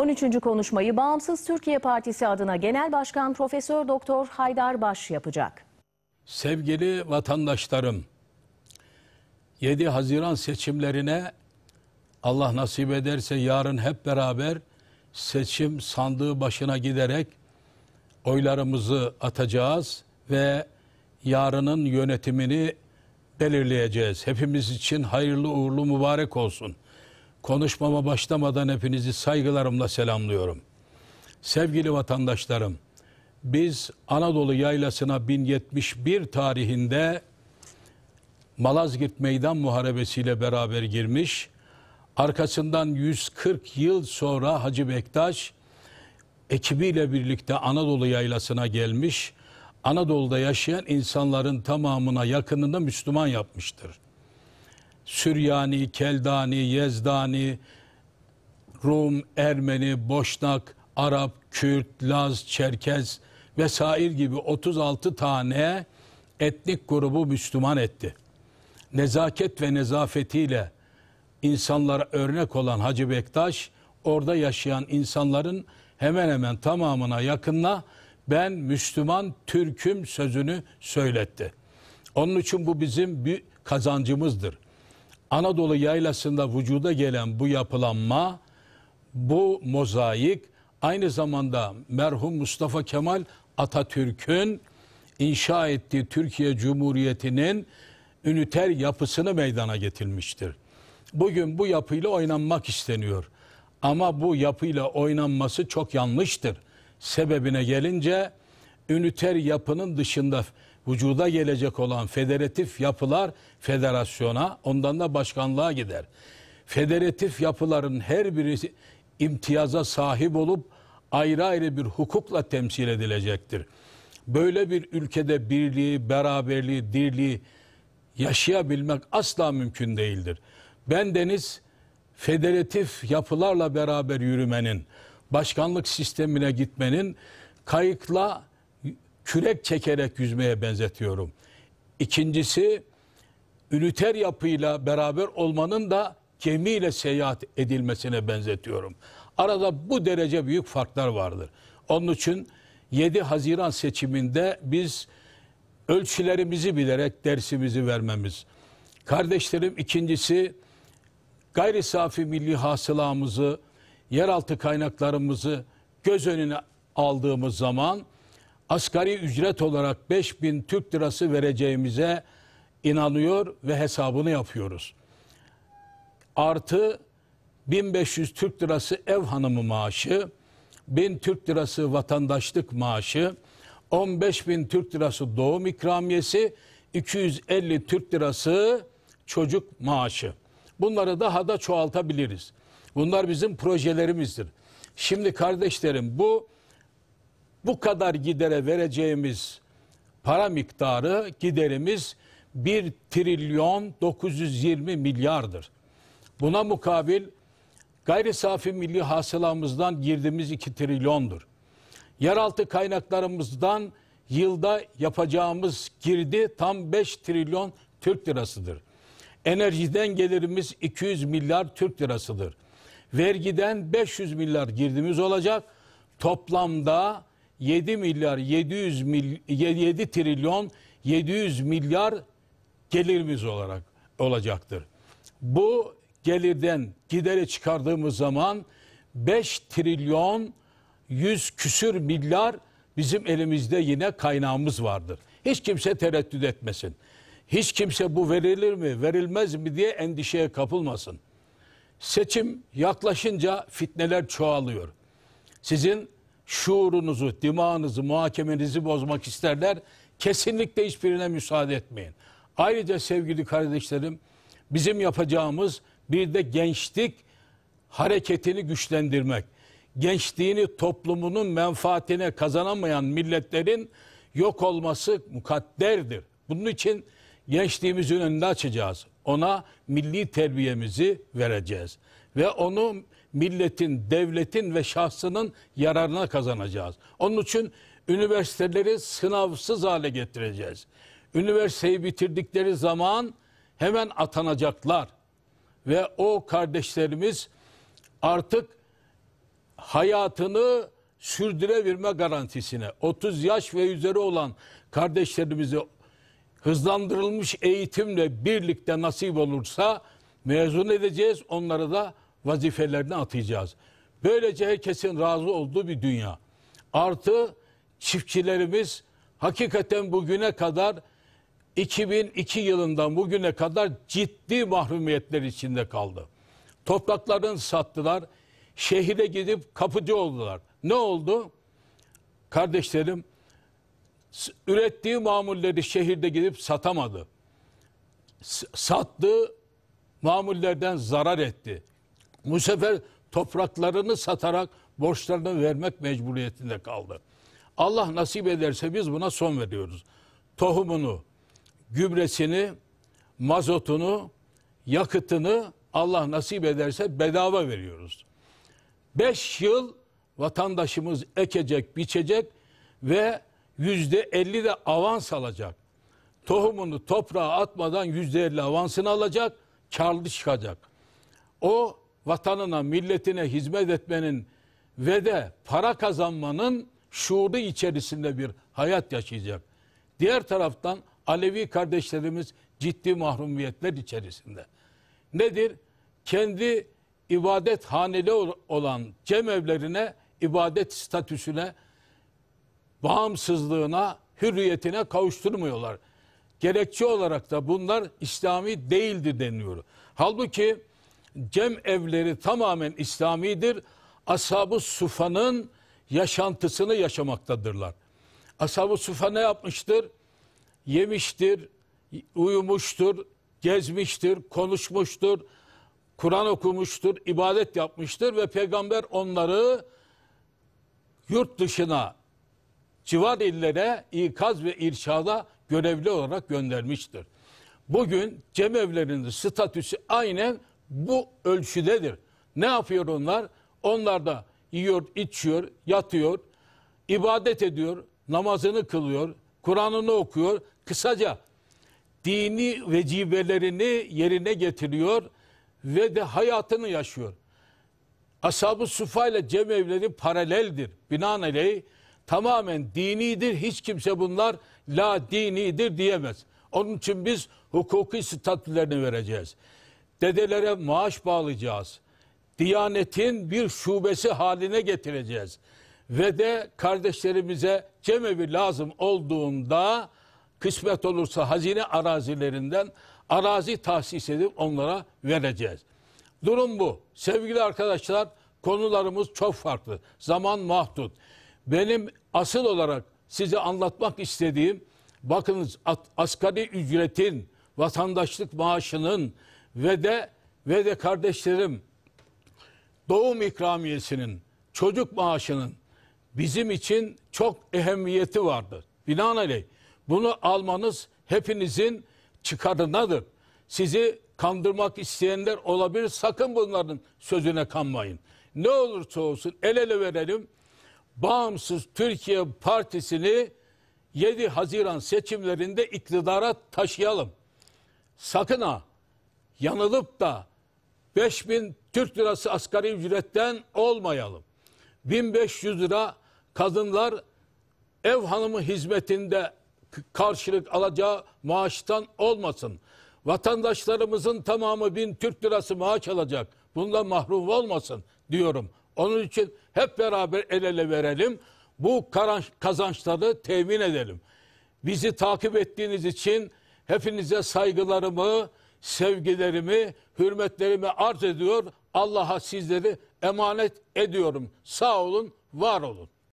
13. konuşmayı Bağımsız Türkiye Partisi adına Genel Başkan Profesör Doktor Haydar Baş yapacak. Sevgili vatandaşlarım, 7 Haziran seçimlerine Allah nasip ederse yarın hep beraber seçim sandığı başına giderek oylarımızı atacağız ve yarının yönetimini belirleyeceğiz. Hepimiz için hayırlı uğurlu mübarek olsun. Konuşmama başlamadan hepinizi saygılarımla selamlıyorum. Sevgili vatandaşlarım, biz Anadolu Yaylası'na 1071 tarihinde Malazgirt Meydan Muharebesi ile beraber girmiş. Arkasından 140 yıl sonra Hacı Bektaş ekibiyle birlikte Anadolu Yaylası'na gelmiş. Anadolu'da yaşayan insanların tamamına yakınında Müslüman yapmıştır. Süryani, Keldani, Yezdani, Rum, Ermeni, Boşnak, Arap, Kürt, Laz, Çerkez vesair gibi 36 tane etnik grubu Müslüman etti. Nezaket ve nezafetiyle insanlara örnek olan Hacı Bektaş orada yaşayan insanların hemen hemen tamamına yakınla ben Müslüman Türk'üm sözünü söyletti. Onun için bu bizim bir kazancımızdır. Anadolu yaylasında vücuda gelen bu yapılanma, bu mozaik aynı zamanda merhum Mustafa Kemal Atatürk'ün inşa ettiği Türkiye Cumhuriyeti'nin üniter yapısını meydana getirmiştir. Bugün bu yapıyla oynanmak isteniyor. Ama bu yapıyla oynanması çok yanlıştır. Sebebine gelince üniter yapının dışında vücuda gelecek olan federatif yapılar federasyona, ondan da başkanlığa gider. Federatif yapıların her birisi imtiyaza sahip olup ayrı ayrı bir hukukla temsil edilecektir. Böyle bir ülkede birliği, beraberliği, dirliği yaşayabilmek asla mümkün değildir. Ben deniz federatif yapılarla beraber yürümenin, başkanlık sistemine gitmenin, kayıkla kürek çekerek yüzmeye benzetiyorum. İkincisi üniter yapıyla beraber olmanın da gemiyle seyahat edilmesine benzetiyorum. Arada bu derece büyük farklar vardır. Onun için 7 Haziran seçiminde biz ölçülerimizi bilerek dersimizi vermemiz. Kardeşlerim ikincisi gayri safi milli hasılamızı, yeraltı kaynaklarımızı göz önüne aldığımız zaman asgari ücret olarak 5000 Türk lirası vereceğimize inanıyor ve hesabını yapıyoruz. Artı 1500 Türk lirası ev hanımı maaşı, 1000 Türk lirası vatandaşlık maaşı, 15.000 Türk lirası doğum ikramiyesi, 250 Türk lirası çocuk maaşı. Bunları daha da çoğaltabiliriz. Bunlar bizim projelerimizdir. Şimdi kardeşlerim bu bu kadar gidere vereceğimiz para miktarı giderimiz 1 trilyon 920 milyardır. Buna mukabil gayri safi milli hasılamızdan girdiğimiz 2 trilyondur. Yeraltı kaynaklarımızdan yılda yapacağımız girdi tam 5 trilyon Türk lirasıdır. Enerjiden gelirimiz 200 milyar Türk lirasıdır. Vergiden 500 milyar girdimiz olacak. Toplamda 7 milyar 700 mil, 7 trilyon 700 milyar gelirimiz olarak olacaktır. Bu gelirden gideri çıkardığımız zaman 5 trilyon 100 küsür milyar bizim elimizde yine kaynağımız vardır. Hiç kimse tereddüt etmesin. Hiç kimse bu verilir mi, verilmez mi diye endişeye kapılmasın. Seçim yaklaşınca fitneler çoğalıyor. Sizin şuurunuzu, dimağınızı, muhakemenizi bozmak isterler. Kesinlikle hiçbirine müsaade etmeyin. Ayrıca sevgili kardeşlerim bizim yapacağımız bir de gençlik hareketini güçlendirmek. Gençliğini toplumunun menfaatine kazanamayan milletlerin yok olması mukadderdir. Bunun için gençliğimizin önünü açacağız. Ona milli terbiyemizi vereceğiz. Ve onu milletin, devletin ve şahsının yararına kazanacağız. Onun için üniversiteleri sınavsız hale getireceğiz. Üniversiteyi bitirdikleri zaman hemen atanacaklar. Ve o kardeşlerimiz artık hayatını sürdürebilme garantisine 30 yaş ve üzeri olan kardeşlerimizi hızlandırılmış eğitimle birlikte nasip olursa mezun edeceğiz. Onları da vazifelerini atayacağız. Böylece herkesin razı olduğu bir dünya. Artı çiftçilerimiz hakikaten bugüne kadar 2002 yılından bugüne kadar ciddi mahrumiyetler içinde kaldı. Topraklarını sattılar. Şehire gidip kapıcı oldular. Ne oldu? Kardeşlerim ürettiği mamulleri şehirde gidip satamadı. Sattığı mamullerden zarar etti. Bu sefer topraklarını satarak borçlarını vermek mecburiyetinde kaldı. Allah nasip ederse biz buna son veriyoruz. Tohumunu, gübresini, mazotunu, yakıtını Allah nasip ederse bedava veriyoruz. Beş yıl vatandaşımız ekecek, biçecek ve yüzde elli de avans alacak. Tohumunu toprağa atmadan yüzde elli avansını alacak, karlı çıkacak. O vatanına, milletine hizmet etmenin ve de para kazanmanın şuuru içerisinde bir hayat yaşayacak. Diğer taraftan Alevi kardeşlerimiz ciddi mahrumiyetler içerisinde. Nedir? Kendi ibadet haneli olan cemevlerine, ibadet statüsüne, bağımsızlığına, hürriyetine kavuşturmuyorlar. Gerekçe olarak da bunlar İslami değildir deniyor. Halbuki cem evleri tamamen İslamidir. Ashab-ı Sufa'nın yaşantısını yaşamaktadırlar. Ashab-ı Sufa ne yapmıştır? Yemiştir, uyumuştur, gezmiştir, konuşmuştur, Kur'an okumuştur, ibadet yapmıştır ve peygamber onları yurt dışına, civar illere ikaz ve irşada görevli olarak göndermiştir. Bugün cemevlerinin statüsü aynen bu ölçüdedir. Ne yapıyor onlar? Onlar da yiyor, içiyor, yatıyor, ibadet ediyor, namazını kılıyor, Kur'an'ını okuyor. Kısaca dini vecibelerini yerine getiriyor ve de hayatını yaşıyor. Ashab-ı Sufa ile cemevleri paraleldir. Binaenaleyh tamamen dinidir. Hiç kimse bunlar la dinidir diyemez. Onun için biz hukuki statülerini vereceğiz dedelere maaş bağlayacağız. Diyanetin bir şubesi haline getireceğiz. Ve de kardeşlerimize cemevi lazım olduğunda kısmet olursa hazine arazilerinden arazi tahsis edip onlara vereceğiz. Durum bu. Sevgili arkadaşlar konularımız çok farklı. Zaman mahdut. Benim asıl olarak size anlatmak istediğim bakınız asgari ücretin, vatandaşlık maaşının ve de ve de kardeşlerim doğum ikramiyesinin, çocuk maaşının bizim için çok ehemmiyeti vardır. Binaenaleyh bunu almanız hepinizin çıkarınadır. Sizi kandırmak isteyenler olabilir. Sakın bunların sözüne kanmayın. Ne olursa olsun el ele verelim. Bağımsız Türkiye Partisi'ni 7 Haziran seçimlerinde iktidara taşıyalım. Sakın ha yanılıp da 5000 Türk lirası asgari ücretten olmayalım. 1500 lira kadınlar ev hanımı hizmetinde karşılık alacağı maaştan olmasın. Vatandaşlarımızın tamamı bin Türk lirası maaş alacak. Bundan mahrum olmasın diyorum. Onun için hep beraber el ele verelim. Bu kazançları temin edelim. Bizi takip ettiğiniz için hepinize saygılarımı, sevgilerimi, hürmetlerimi arz ediyor. Allah'a sizleri emanet ediyorum. Sağ olun, var olun.